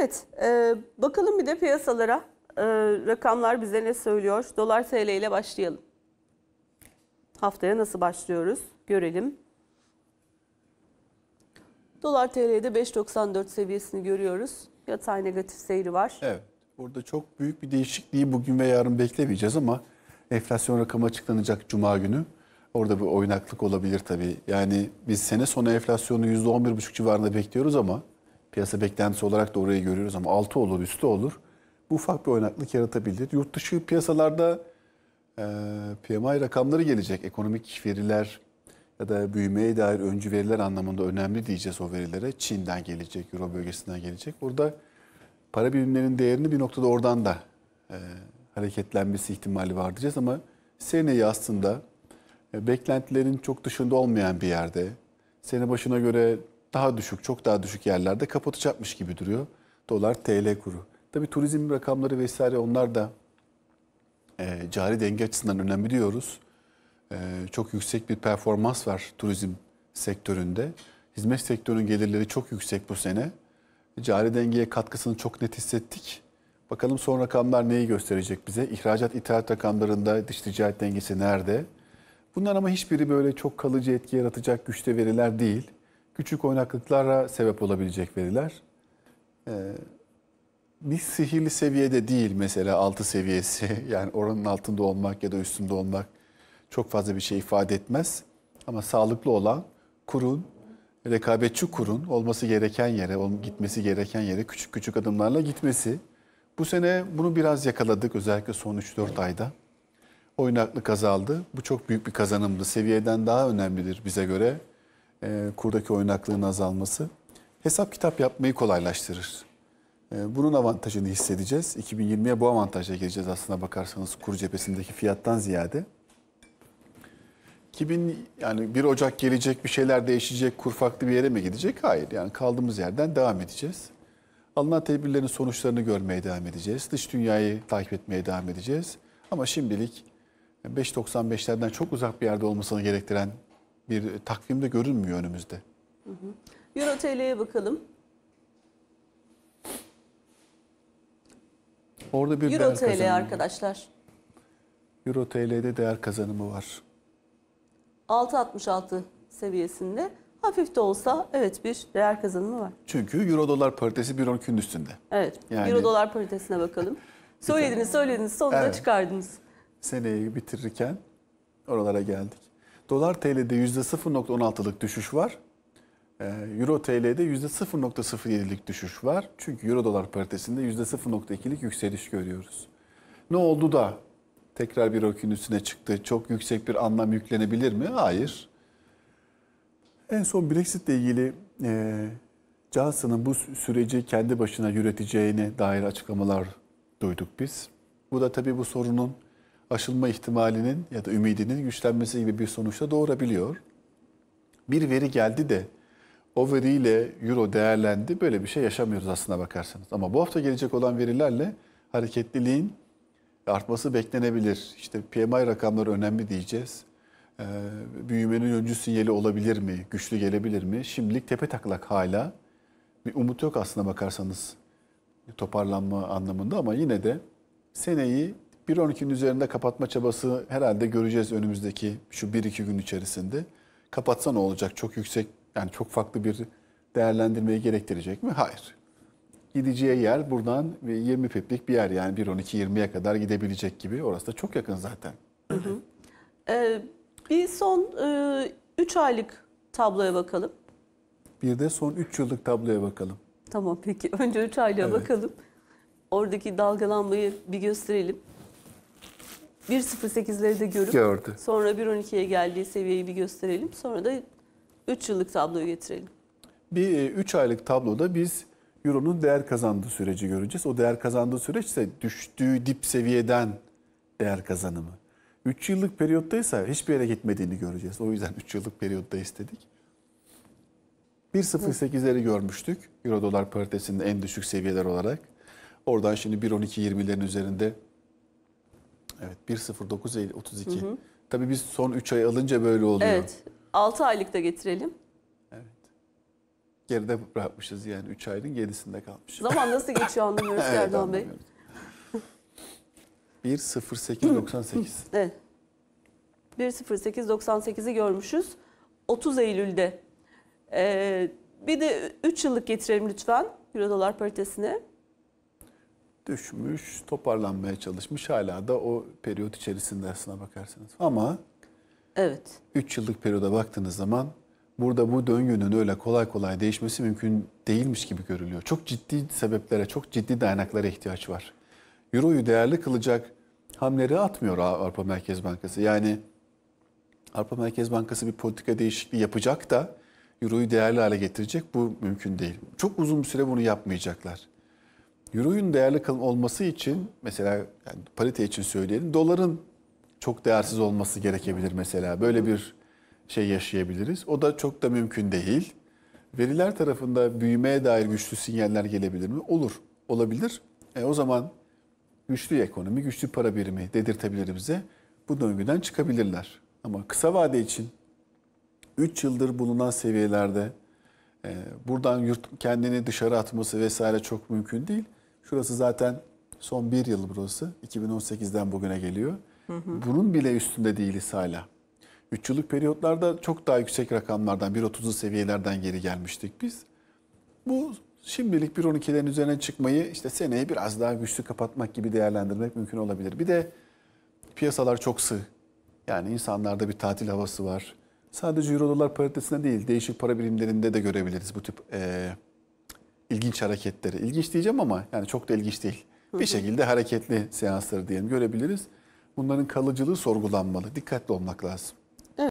Evet, e, bakalım bir de piyasalara. E, rakamlar bize ne söylüyor? Dolar TL ile başlayalım. Haftaya nasıl başlıyoruz? Görelim. Dolar TL'de 5.94 seviyesini görüyoruz. Yatay negatif seyri var. Evet. Burada çok büyük bir değişikliği bugün ve yarın beklemeyeceğiz ama enflasyon rakamı açıklanacak cuma günü. Orada bir oynaklık olabilir tabii. Yani biz sene sonu enflasyonu %11,5 civarında bekliyoruz ama Piyasa beklentisi olarak da orayı görüyoruz ama altı olur, üstü olur. Bu ufak bir oynaklık yaratabilir. Yurt dışı piyasalarda e, PMI rakamları gelecek. Ekonomik veriler ya da büyümeye dair öncü veriler anlamında önemli diyeceğiz o verilere. Çin'den gelecek, Euro bölgesinden gelecek. Burada para birimlerinin değerini bir noktada oradan da e, hareketlenmesi ihtimali var diyeceğiz ama seneyi aslında e, beklentilerin çok dışında olmayan bir yerde, sene başına göre daha düşük, çok daha düşük yerlerde kapatacakmış gibi duruyor. Dolar TL kuru. Tabi turizm rakamları vesaire onlar da e, cari denge açısından önemli diyoruz. E, çok yüksek bir performans var turizm sektöründe. Hizmet sektörünün gelirleri çok yüksek bu sene. Cari dengeye katkısını çok net hissettik. Bakalım son rakamlar neyi gösterecek bize? İhracat ithalat rakamlarında dış ticaret dengesi nerede? Bunlar ama hiçbiri böyle çok kalıcı etki yaratacak güçte veriler değil küçük oynaklıklara sebep olabilecek veriler. Ee, bir sihirli seviyede değil mesela altı seviyesi. Yani oranın altında olmak ya da üstünde olmak çok fazla bir şey ifade etmez. Ama sağlıklı olan kurun, rekabetçi kurun olması gereken yere, gitmesi gereken yere küçük küçük adımlarla gitmesi. Bu sene bunu biraz yakaladık özellikle son 3-4 ayda. Oynaklık azaldı. Bu çok büyük bir kazanımdı. Seviyeden daha önemlidir bize göre e, kurdaki oynaklığın azalması hesap kitap yapmayı kolaylaştırır. E, bunun avantajını hissedeceğiz. 2020'ye bu avantajla gireceğiz aslında bakarsanız kur cephesindeki fiyattan ziyade. 2000 yani 1 Ocak gelecek bir şeyler değişecek, kur farklı bir yere mi gidecek? Hayır. Yani kaldığımız yerden devam edeceğiz. Alınan tedbirlerin sonuçlarını görmeye devam edeceğiz. Dış dünyayı takip etmeye devam edeceğiz. Ama şimdilik 5.95'lerden çok uzak bir yerde olmasını gerektiren bir takvimde görünmüyor önümüzde. Euro TL'ye bakalım. Orada bir Euro TL arkadaşlar. Euro TL'de değer kazanımı var. 6.66 seviyesinde hafif de olsa evet bir değer kazanımı var. Çünkü euro dolar paritesi 1.12'nin üstünde. Evet. Yani... Euro dolar paritesine bakalım. söylediniz söylediniz sonunda evet. çıkardınız. Seneyi bitirirken oralara geldik. Dolar TL'de %0.16'lık düşüş var. Ee, Euro TL'de %0.07'lik düşüş var. Çünkü Euro dolar paritesinde %0.2'lik yükseliş görüyoruz. Ne oldu da tekrar bir okun üstüne çıktı? Çok yüksek bir anlam yüklenebilir mi? Hayır. En son Brexit ile ilgili e, Johnson'ın bu süreci kendi başına yürüteceğine dair açıklamalar duyduk biz. Bu da tabii bu sorunun aşılma ihtimalinin ya da ümidinin güçlenmesi gibi bir sonuçta doğurabiliyor. Bir veri geldi de o veriyle euro değerlendi. Böyle bir şey yaşamıyoruz aslına bakarsanız. Ama bu hafta gelecek olan verilerle hareketliliğin artması beklenebilir. İşte PMI rakamları önemli diyeceğiz. Ee, büyümenin öncü sinyali olabilir mi? Güçlü gelebilir mi? Şimdilik tepe taklak hala. Bir umut yok aslına bakarsanız toparlanma anlamında ama yine de seneyi 1.12'nin üzerinde kapatma çabası herhalde göreceğiz önümüzdeki şu 1-2 gün içerisinde. Kapatsa ne olacak? Çok yüksek yani çok farklı bir değerlendirmeyi gerektirecek mi? Hayır. Gideceği yer buradan 20 piplik bir yer yani 1.12-20'ye kadar gidebilecek gibi. Orası da çok yakın zaten. Hı hı. Ee, bir son 3 e, aylık tabloya bakalım. Bir de son 3 yıllık tabloya bakalım. Tamam peki. Önce 3 aylığa evet. bakalım. Oradaki dalgalanmayı bir gösterelim. 1.08'leri de görüp Gördü. sonra 1.12'ye geldiği seviyeyi bir gösterelim. Sonra da 3 yıllık tabloyu getirelim. Bir 3 e, aylık tabloda biz Euro'nun değer kazandığı süreci göreceğiz. O değer kazandığı süreç ise düştüğü dip seviyeden değer kazanımı. 3 yıllık periyotta ise hiçbir yere gitmediğini göreceğiz. O yüzden 3 yıllık periyotta istedik. 1.08'leri görmüştük. Euro dolar paritesinin en düşük seviyeler olarak. Oradan şimdi 1.12-20'lerin üzerinde Evet 1.09 Eylül 32. Hı hı. Tabii biz son 3 ay alınca böyle oluyor. Evet 6 aylıkta getirelim. Evet. Geride bırakmışız yani 3 ayın 7'sinde kalmış. Zaman nasıl geçiyor anlamıyoruz evet, Erdoğan Bey. 1.08.98. evet. 1.08.98'i görmüşüz. 30 Eylül'de. Ee, bir de 3 yıllık getirelim lütfen Euro dolar paritesine düşmüş, toparlanmaya çalışmış. Hala da o periyot içerisinde aslına bakarsanız. Ama evet. 3 yıllık periyoda baktığınız zaman burada bu döngünün öyle kolay kolay değişmesi mümkün değilmiş gibi görülüyor. Çok ciddi sebeplere, çok ciddi dayanaklara ihtiyaç var. Euro'yu değerli kılacak hamleri atmıyor Avrupa Merkez Bankası. Yani Avrupa Merkez Bankası bir politika değişikliği yapacak da Euro'yu değerli hale getirecek bu mümkün değil. Çok uzun bir süre bunu yapmayacaklar. Euro'nun değerli olması için mesela yani parite için söyleyelim doların çok değersiz olması gerekebilir mesela. Böyle bir şey yaşayabiliriz. O da çok da mümkün değil. Veriler tarafında büyümeye dair güçlü sinyaller gelebilir mi? Olur. Olabilir. E, o zaman güçlü ekonomi, güçlü para birimi dedirtebilir bize. Bu döngüden çıkabilirler. Ama kısa vade için 3 yıldır bulunan seviyelerde e, buradan yurt kendini dışarı atması vesaire çok mümkün değil. Şurası zaten son bir yıl burası. 2018'den bugüne geliyor. Hı hı. Bunun bile üstünde değiliz hala. 3 yıllık periyotlarda çok daha yüksek rakamlardan 1.30'lu seviyelerden geri gelmiştik biz. Bu şimdilik 1.12'lerin üzerine çıkmayı işte seneye biraz daha güçlü kapatmak gibi değerlendirmek mümkün olabilir. Bir de piyasalar çok sığ. Yani insanlarda bir tatil havası var. Sadece euro dolar paritesine değil değişik para birimlerinde de görebiliriz bu tip e, ilginç hareketleri. İlginç diyeceğim ama yani çok da ilginç değil. Bir şekilde hareketli seansları diyelim görebiliriz. Bunların kalıcılığı sorgulanmalı. Dikkatli olmak lazım.